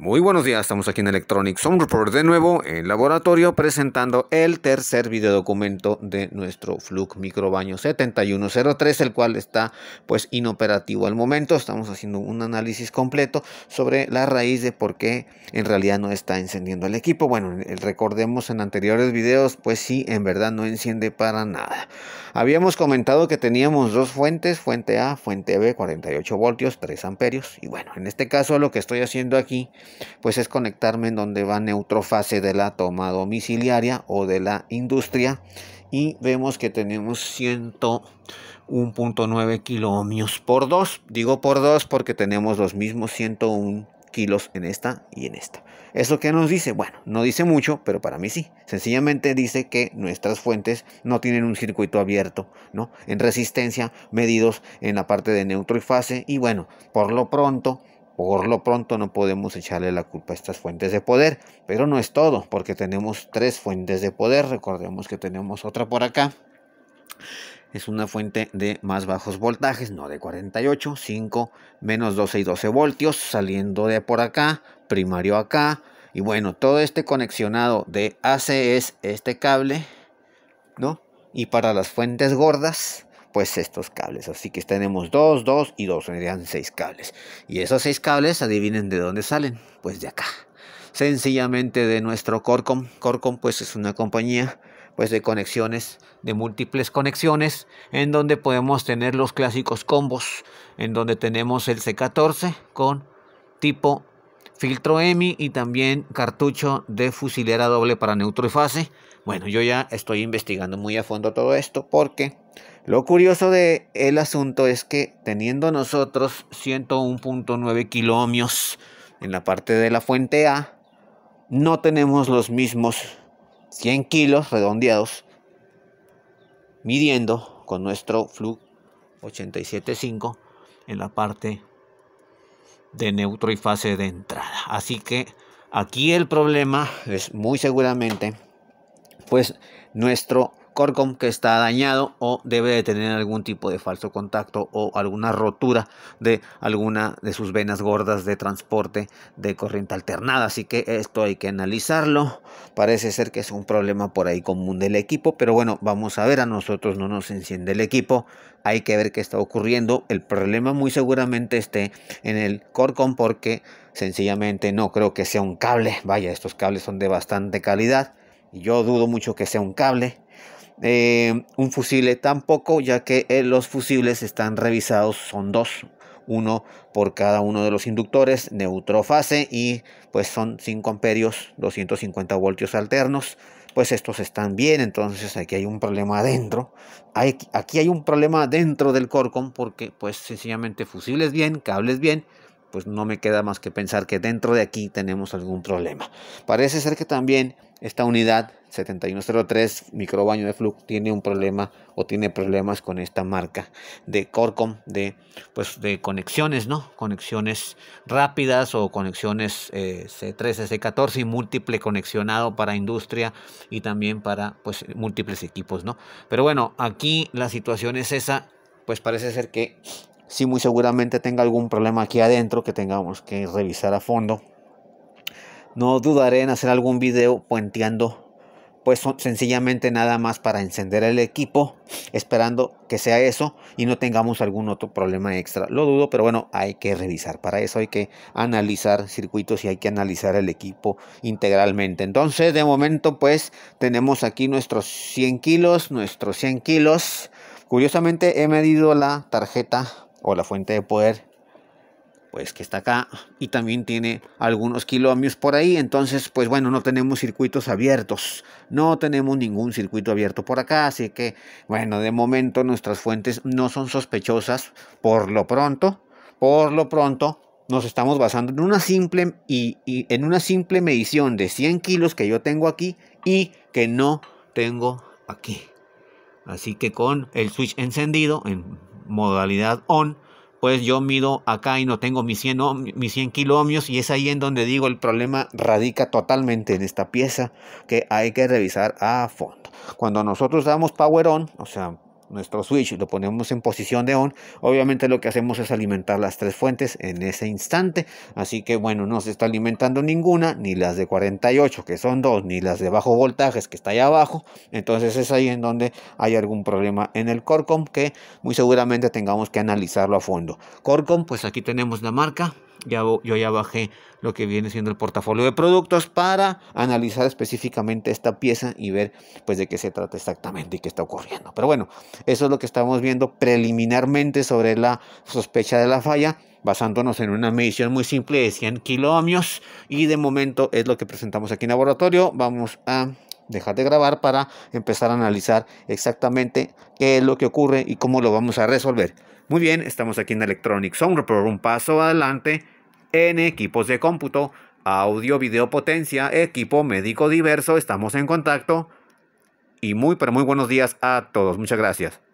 Muy buenos días, estamos aquí en Electronic Sound Report de nuevo en laboratorio presentando el tercer video documento de nuestro Fluke Microbaño 7103, el cual está pues inoperativo al momento. Estamos haciendo un análisis completo sobre la raíz de por qué en realidad no está encendiendo el equipo. Bueno, recordemos en anteriores videos, pues sí, en verdad no enciende para nada. Habíamos comentado que teníamos dos fuentes, fuente A, fuente B, 48 voltios, 3 amperios. Y bueno, en este caso lo que estoy haciendo aquí, pues es conectarme en donde va neutrofase de la toma domiciliaria o de la industria. Y vemos que tenemos 101.9 kiloohmios por 2. Digo por 2 porque tenemos los mismos 101 kilos en esta y en esta. ¿Eso que nos dice? Bueno, no dice mucho, pero para mí sí. Sencillamente dice que nuestras fuentes no tienen un circuito abierto, ¿no? En resistencia, medidos en la parte de neutro y fase. Y bueno, por lo pronto, por lo pronto no podemos echarle la culpa a estas fuentes de poder. Pero no es todo, porque tenemos tres fuentes de poder. Recordemos que tenemos otra por acá es una fuente de más bajos voltajes, no de 48, 5, menos 12 y 12 voltios, saliendo de por acá, primario acá. Y bueno, todo este conexionado de AC es este cable, ¿no? Y para las fuentes gordas, pues estos cables. Así que tenemos 2, 2 y 2, serían 6 cables. Y esos 6 cables, adivinen de dónde salen, pues de acá. Sencillamente de nuestro Corcom. Corcom pues es una compañía pues de conexiones, de múltiples conexiones, en donde podemos tener los clásicos combos, en donde tenemos el C14 con tipo filtro EMI y también cartucho de fusilera doble para neutro y fase. Bueno, yo ya estoy investigando muy a fondo todo esto porque lo curioso del el asunto es que teniendo nosotros 101.9 kilómetros en la parte de la fuente A, no tenemos los mismos 100 kilos redondeados, midiendo con nuestro flux 87.5 en la parte de neutro y fase de entrada. Así que aquí el problema es muy seguramente pues nuestro Corcom que está dañado o debe de tener algún tipo de falso contacto o alguna rotura de alguna de sus venas gordas de transporte de corriente alternada. Así que esto hay que analizarlo. Parece ser que es un problema por ahí común del equipo, pero bueno, vamos a ver, a nosotros no nos enciende el equipo. Hay que ver qué está ocurriendo. El problema muy seguramente esté en el Corcom porque sencillamente no creo que sea un cable. Vaya, estos cables son de bastante calidad. y Yo dudo mucho que sea un cable eh, un fusible tampoco, ya que eh, los fusibles están revisados, son dos, uno por cada uno de los inductores, neutrofase y pues son 5 amperios, 250 voltios alternos, pues estos están bien, entonces aquí hay un problema adentro, hay, aquí hay un problema dentro del Corcom porque pues sencillamente fusibles bien, cables bien, pues no me queda más que pensar que dentro de aquí tenemos algún problema. Parece ser que también esta unidad 7103 microbaño de flujo tiene un problema o tiene problemas con esta marca de Corcom de pues de conexiones, ¿no? Conexiones rápidas o conexiones C3, eh, C14 y múltiple conexionado para industria y también para pues múltiples equipos, ¿no? Pero bueno, aquí la situación es esa, pues parece ser que si muy seguramente tenga algún problema aquí adentro que tengamos que revisar a fondo. No dudaré en hacer algún video puenteando pues sencillamente nada más para encender el equipo, esperando que sea eso y no tengamos algún otro problema extra. Lo dudo, pero bueno, hay que revisar. Para eso hay que analizar circuitos y hay que analizar el equipo integralmente. Entonces, de momento, pues tenemos aquí nuestros 100 kilos, nuestros 100 kilos. Curiosamente he medido la tarjeta o la fuente de poder, pues que está acá y también tiene algunos kilómetros por ahí. Entonces, pues bueno, no tenemos circuitos abiertos, no tenemos ningún circuito abierto por acá. Así que, bueno, de momento nuestras fuentes no son sospechosas por lo pronto. Por lo pronto, nos estamos basando en una simple, y, en una simple medición de 100 kilos que yo tengo aquí y que no tengo aquí. Así que con el switch encendido, en modalidad on, pues yo mido acá y no tengo mis 100, mis 100 y es ahí en donde digo el problema radica totalmente en esta pieza que hay que revisar a fondo. Cuando nosotros damos power on, o sea, nuestro switch, lo ponemos en posición de on, obviamente lo que hacemos es alimentar las tres fuentes en ese instante. Así que bueno, no se está alimentando ninguna, ni las de 48, que son dos, ni las de bajo voltajes, que está ahí abajo. Entonces es ahí en donde hay algún problema en el Corcom que muy seguramente tengamos que analizarlo a fondo. Corcom, pues aquí tenemos la marca, yo ya bajé lo que viene siendo el portafolio de productos para analizar específicamente esta pieza y ver pues de qué se trata exactamente y qué está ocurriendo. Pero bueno, eso es lo que estamos viendo preliminarmente sobre la sospecha de la falla, basándonos en una medición muy simple de 100 kiloohmios y de momento es lo que presentamos aquí en laboratorio. Vamos a dejar de grabar para empezar a analizar exactamente qué es lo que ocurre y cómo lo vamos a resolver. Muy bien, estamos aquí en Electronic Sound por un paso adelante en equipos de cómputo, audio, video potencia, equipo médico diverso, estamos en contacto y muy pero muy buenos días a todos, muchas gracias.